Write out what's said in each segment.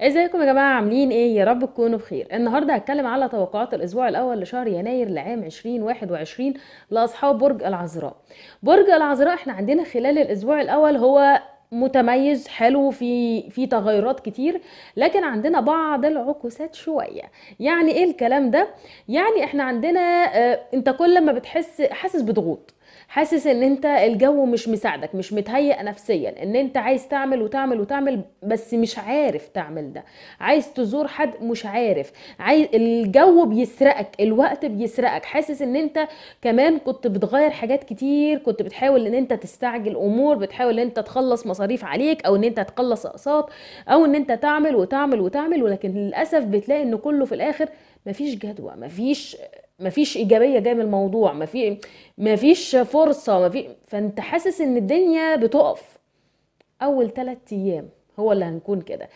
ازيكم يا جماعه عاملين ايه يا رب تكونوا بخير النهارده هتكلم على توقعات الاسبوع الاول لشهر يناير لعام 2021 لاصحاب برج العذراء برج العذراء احنا عندنا خلال الاسبوع الاول هو متميز حلو في في تغيرات كتير لكن عندنا بعض العكوسات شويه يعني ايه الكلام ده يعني احنا عندنا اه انت كل ما بتحس حاسس بضغوط حاسس ان انت الجو مش مساعدك مش متهيئ نفسيا ان انت عايز تعمل وتعمل وتعمل بس مش عارف تعمل ده عايز تزور حد مش عارف عايز الجو بيسرقك الوقت بيسرقك حاسس ان انت كمان كنت بتغير حاجات كتير كنت بتحاول ان انت تستعجل امور بتحاول ان انت تخلص مصاريف عليك او ان انت تخلص اقساط او ان انت تعمل وتعمل وتعمل ولكن للاسف بتلاقي ان كله في الاخر مفيش جدوى مفيش مفيش ايجابيه جايه من الموضوع مفي مفيش فرصه مفي فانت حاسس ان الدنيا بتقف اول ثلاث ايام هو اللي هنكون كده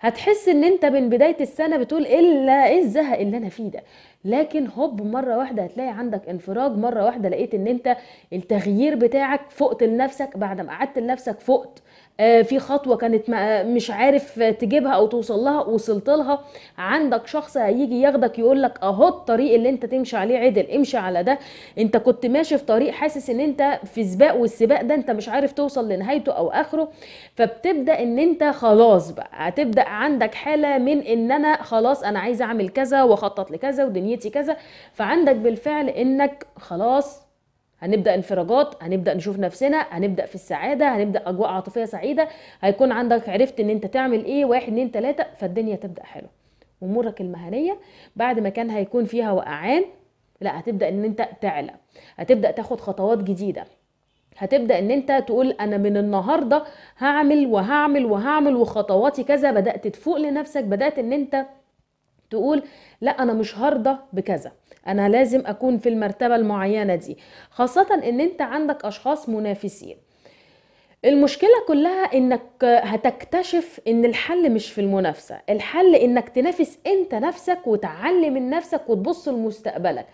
هتحس ان انت من بدايه السنه بتقول الا ايه الزهق اللي انا فيه ده لكن هوب مره واحده هتلاقي عندك انفراج مره واحده لقيت ان انت التغيير بتاعك فقت لنفسك بعد ما قعدت لنفسك فقت آه، في خطوه كانت مش عارف تجيبها او توصل لها وصلت لها عندك شخص هيجي ياخدك يقول لك اهو الطريق اللي انت تمشي عليه عدل امشي على ده انت كنت ماشي في طريق حاسس ان انت في سباق والسباق ده انت مش عارف توصل لنهايته او اخره فبتبدا ان انت خلاص بقى هتبدا عندك حاله من ان انا خلاص انا عايز اعمل كذا واخطط لكذا ودنيتي كذا فعندك بالفعل انك خلاص هنبدا انفراجات هنبدا نشوف نفسنا هنبدا في السعاده هنبدا اجواء عاطفيه سعيده هيكون عندك عرفت ان انت تعمل ايه واحد اتنين تلاته فالدنيا تبدا حلوه امورك المهنيه بعد ما كان هيكون فيها وقعان لا هتبدا ان انت تعلى هتبدا تاخد خطوات جديده هتبدا ان انت تقول انا من النهارده هعمل وهعمل وهعمل وخطواتي كذا بدات تفوق لنفسك بدات ان انت تقول لا انا مش هرضى بكذا انا لازم اكون في المرتبه المعينه دي خاصه ان انت عندك اشخاص منافسين المشكلة كلها انك هتكتشف ان الحل مش في المنافسة الحل انك تنافس انت نفسك وتعلم من نفسك وتبص لمستقبلك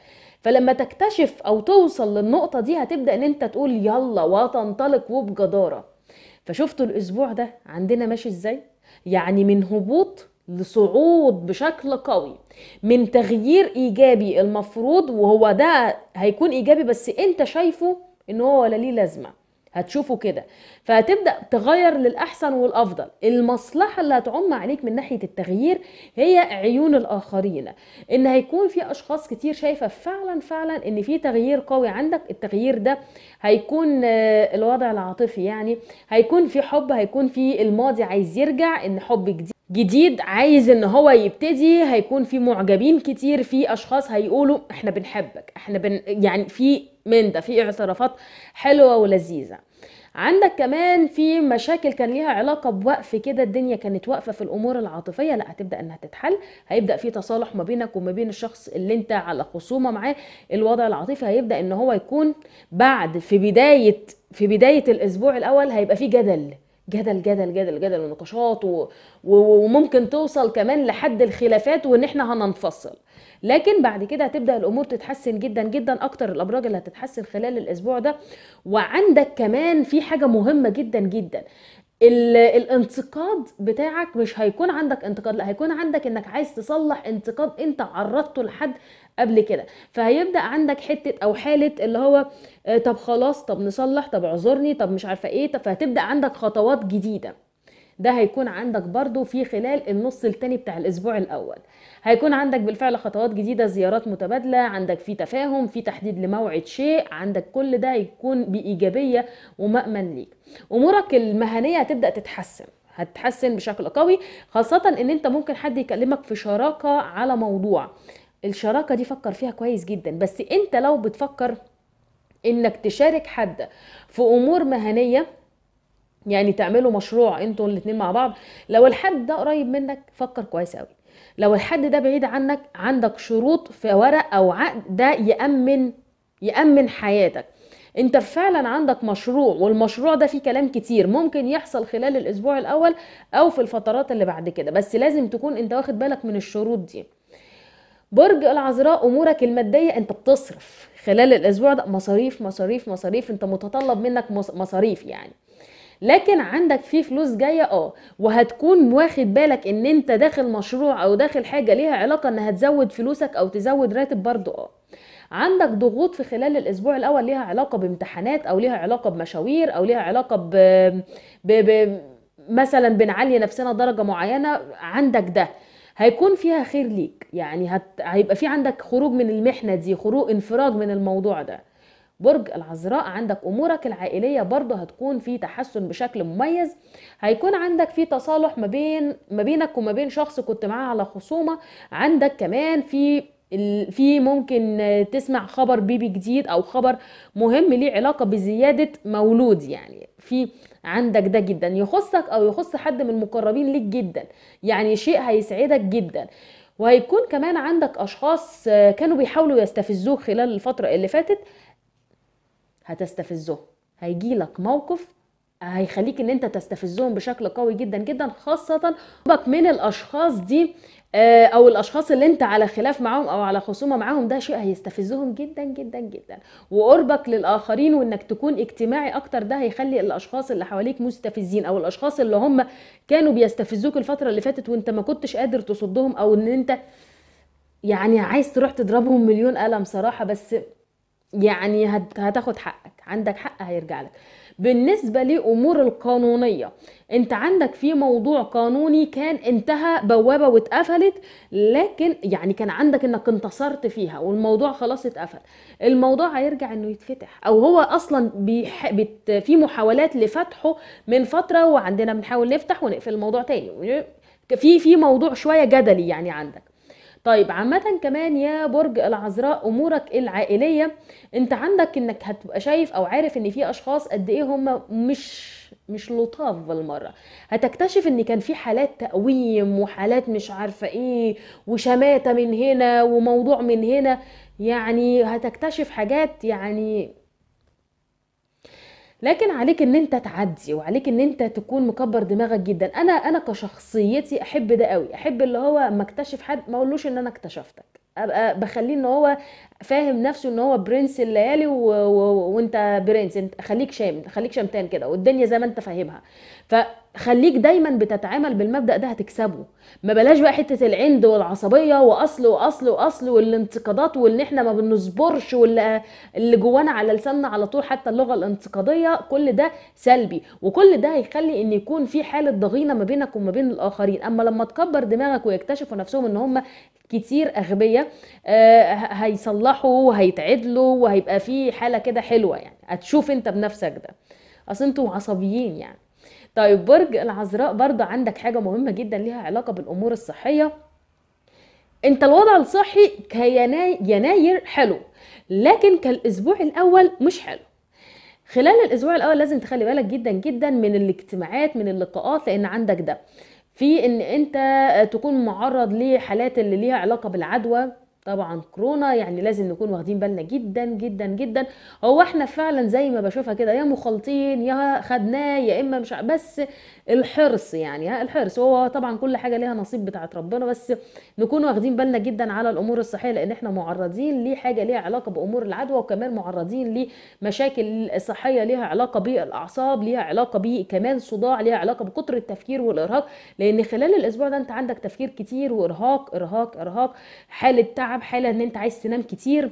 فلما تكتشف او توصل للنقطة دي هتبدأ ان انت تقول يلا وتنطلق وبجدارة فشفتوا الاسبوع ده عندنا ماشي ازاي يعني من هبوط لصعود بشكل قوي من تغيير ايجابي المفروض وهو ده هيكون ايجابي بس انت شايفه ان هو ولا ليه لازمه هتشوفه كده فهتبدا تغير للاحسن والافضل المصلحه اللي هتعم عليك من ناحيه التغيير هي عيون الاخرين ان هيكون في اشخاص كتير شايفه فعلا فعلا ان في تغيير قوي عندك التغيير ده هيكون آه، الوضع العاطفي يعني هيكون في حب هيكون في الماضي عايز يرجع ان حب جديد جديد عايز ان هو يبتدي هيكون في معجبين كتير في اشخاص هيقولوا احنا بنحبك احنا بن يعني في من ده في اعترافات حلوه ولذيذه عندك كمان في مشاكل كان ليها علاقه بوقف كده الدنيا كانت واقفه في الامور العاطفيه لا هتبدا انها تتحل هيبدا في تصالح ما بينك وما بين الشخص اللي انت على خصومه معاه الوضع العاطفي هيبدا ان هو يكون بعد في بدايه في بدايه الاسبوع الاول هيبقى في جدل جدل جدل جدل جدل ونقاشات و... و... وممكن توصل كمان لحد الخلافات وان احنا هننفصل لكن بعد كده هتبدا الامور تتحسن جدا جدا اكتر الابراج اللي هتتحسن خلال الاسبوع ده وعندك كمان في حاجه مهمه جدا جدا الانتقاد بتاعك مش هيكون عندك انتقاد لا هيكون عندك انك عايز تصلح انتقاد انت عرضته لحد قبل كده فهيبدا عندك حته او حاله اللي هو آه، طب خلاص طب نصلح طب اعذرني طب مش عارفه ايه طب فهتبدا عندك خطوات جديده ده هيكون عندك برضو في خلال النص التاني بتاع الاسبوع الاول هيكون عندك بالفعل خطوات جديده زيارات متبادله عندك في تفاهم في تحديد لموعد شيء عندك كل ده هيكون بايجابيه ومامن ليك امورك المهنيه هتبدا تتحسن هتتحسن بشكل قوي خاصة ان انت ممكن حد يكلمك في شراكة على موضوع الشراكة دي فكر فيها كويس جدا بس انت لو بتفكر انك تشارك حد في امور مهنية يعني تعملوا مشروع انتوا الاثنين مع بعض لو الحد ده قريب منك فكر كويس قوي لو الحد ده بعيد عنك عندك شروط في ورق او عقد ده يامن يامن حياتك انت فعلا عندك مشروع والمشروع ده فيه كلام كتير ممكن يحصل خلال الاسبوع الاول او في الفترات اللي بعد كده بس لازم تكون انت واخد بالك من الشروط دي برج العذراء امورك الماديه انت بتصرف خلال الاسبوع ده مصاريف مصاريف مصاريف انت متطلب منك مصاريف يعني لكن عندك في فلوس جايه اه وهتكون واخد بالك ان انت داخل مشروع او داخل حاجه ليها علاقه انها تزود فلوسك او تزود راتب برضو اه عندك ضغوط في خلال الاسبوع الاول ليها علاقه بامتحانات او ليها علاقه بمشاوير او ليها علاقه ب, ب... ب... مثلا بنعلي نفسنا درجه معينه عندك ده هيكون فيها خير ليك يعني هت... هيبقى في عندك خروج من المحنه دي خروج انفراج من الموضوع ده برج العذراء عندك امورك العائليه برضه هتكون في تحسن بشكل مميز هيكون عندك في تصالح ما بين ما بينك وما بين شخص كنت معاه على خصومه عندك كمان في في ممكن تسمع خبر بيبي جديد او خبر مهم ليه علاقه بزياده مولود يعني في عندك ده جدا يخصك او يخص حد من المقربين ليك جدا يعني شيء هيسعدك جدا وهيكون كمان عندك اشخاص كانوا بيحاولوا يستفزوك خلال الفتره اللي فاتت هتستفزهم هيجي لك موقف هيخليك ان انت تستفزهم بشكل قوي جدا جدا خاصة من الاشخاص دي آه، او الاشخاص اللي انت على خلاف معاهم او على خصومه معاهم ده شيء هيستفزهم جدا جدا جدا وقربك للاخرين وانك تكون اجتماعي اكتر ده هيخلي الاشخاص اللي حواليك مستفزين او الاشخاص اللي هم كانوا بيستفزوك الفتره اللي فاتت وانت ما كنتش قادر تصدهم او ان انت يعني عايز تروح تضربهم مليون قلم صراحه بس يعني هتاخد حقك عندك حق هيرجع لك بالنسبه لامور القانونيه انت عندك في موضوع قانوني كان انتهى بوابه واتقفلت لكن يعني كان عندك انك انتصرت فيها والموضوع خلاص اتقفل الموضوع هيرجع انه يتفتح او هو اصلا بيح... بت... في محاولات لفتحه من فتره وعندنا بنحاول نفتح ونقفل الموضوع تاني في في موضوع شويه جدلي يعني عندك طيب عامة كمان يا برج العذراء امورك العائلية انت عندك انك هتبقى شايف او عارف ان في اشخاص قد ايه هم مش مش لطاف بالمره هتكتشف ان كان في حالات تقويم وحالات مش عارفه ايه وشماته من هنا وموضوع من هنا يعني هتكتشف حاجات يعني لكن عليك ان انت تعدي وعليك ان انت تكون مكبر دماغك جدا انا انا كشخصيتي احب ده قوي احب اللي هو ما اكتشف حد ما اقولوش ان انا اكتشفتك ابقى بخليه ان هو فاهم نفسه ان هو برنس الليالي و... و... وانت برنس انت خليك شام خليك شامتان كده والدنيا زي ما انت فاهمها فخليك دايما بتتعامل بالمبدا ده هتكسبه ما بلاش بقى حته العند والعصبيه واصل واصل واصل والانتقادات وان احنا ما بنصبرش واللي جوانا على لساننا على طول حتى اللغه الانتقاديه كل ده سلبي وكل ده هيخلي ان يكون في حاله ضغينه ما بينك وما بين الاخرين اما لما تكبر دماغك ويكتشفوا نفسهم ان هم كتير اغبيه آه، هيصلحوا هيفرحوا وهيتعدلوا وهيبقى في حاله كده حلوه يعني هتشوف انت بنفسك ده اصل انتوا عصبيين يعني طيب برج العذراء برضه عندك حاجه مهمه جدا ليها علاقه بالامور الصحيه انت الوضع الصحي كيناير حلو لكن كالاسبوع الاول مش حلو خلال الاسبوع الاول لازم تخلي بالك جدا جدا من الاجتماعات من اللقاءات لان عندك ده في ان انت تكون معرض لحالات اللي ليها علاقه بالعدوى طبعا كورونا يعني لازم نكون واخدين بالنا جدا جدا جدا هو احنا فعلا زي ما بشوفها كده يا مخالطين يا خدناه يا اما مش بس الحرص يعني ها الحرص هو طبعا كل حاجه ليها نصيب بتاعت ربنا بس نكون واخدين بالنا جدا على الامور الصحيه لان احنا معرضين لحاجه ليها علاقه بامور العدوى وكمان معرضين لمشاكل صحيه ليها علاقه بالاعصاب ليها علاقه بكمان صداع ليها علاقه بكتر التفكير والارهاق لان خلال الاسبوع ده انت عندك تفكير كتير وارهاق ارهاق ارهاق حاله تعب تعب حاله ان انت عايز تنام كتير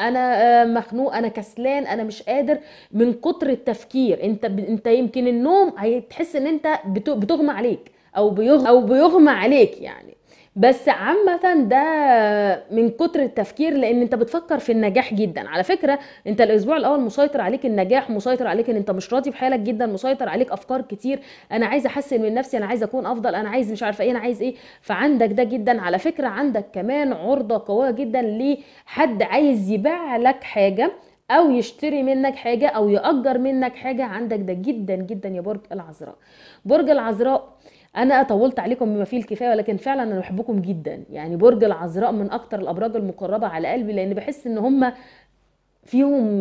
انا آه، مخنوق انا كسلان انا مش قادر من كتر التفكير انت ب... انت يمكن النوم هتحس ان انت بتغمى عليك او بيغمى او بيغمى عليك يعني بس عامة ده من كتر التفكير لان انت بتفكر في النجاح جدا على فكرة انت الاسبوع الاول مسيطر عليك النجاح مسيطر عليك ان انت مش راضي بحالك جدا مسيطر عليك افكار كتير انا عايز احسن من نفسي انا عايز اكون افضل انا عايز مش عارفه ايه انا عايز ايه فعندك ده جدا على فكرة عندك كمان عرضة قوية جدا لحد عايز يبيع لك حاجة او يشتري منك حاجه او ياجر منك حاجه عندك ده جدا جدا يا برج العذراء برج العذراء انا طولت عليكم بما فيه الكفايه ولكن فعلا انا بحبكم جدا يعني برج العذراء من اكتر الابراج المقربه على قلبي لان بحس ان هم فيهم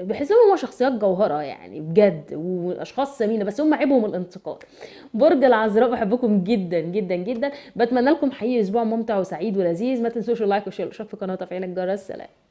بحس ان هم شخصيات جوهره يعني بجد واشخاص سمينه بس هم عيبهم الانتقاد برج العذراء بحبكم جدا جدا جدا بتمنى لكم حقيقي اسبوع ممتع وسعيد ولذيذ ما تنسوش اللايك والشير والاشتراك في القناه وتفعيل الجرس سلام